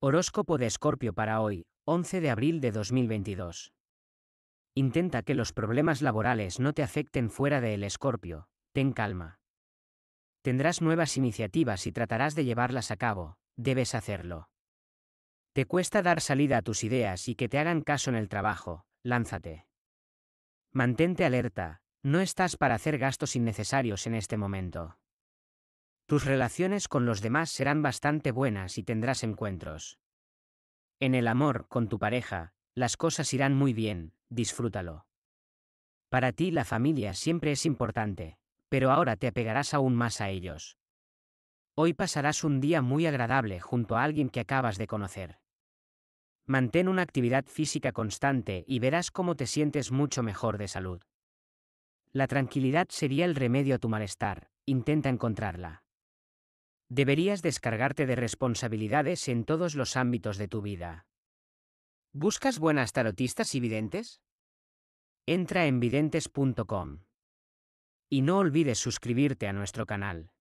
Horóscopo de Escorpio para hoy, 11 de abril de 2022. Intenta que los problemas laborales no te afecten fuera del Escorpio, ten calma. Tendrás nuevas iniciativas y tratarás de llevarlas a cabo, debes hacerlo. Te cuesta dar salida a tus ideas y que te hagan caso en el trabajo, lánzate. Mantente alerta, no estás para hacer gastos innecesarios en este momento. Tus relaciones con los demás serán bastante buenas y tendrás encuentros. En el amor, con tu pareja, las cosas irán muy bien, disfrútalo. Para ti la familia siempre es importante, pero ahora te apegarás aún más a ellos. Hoy pasarás un día muy agradable junto a alguien que acabas de conocer. Mantén una actividad física constante y verás cómo te sientes mucho mejor de salud. La tranquilidad sería el remedio a tu malestar, intenta encontrarla. Deberías descargarte de responsabilidades en todos los ámbitos de tu vida. ¿Buscas buenas tarotistas y videntes? Entra en videntes.com. Y no olvides suscribirte a nuestro canal.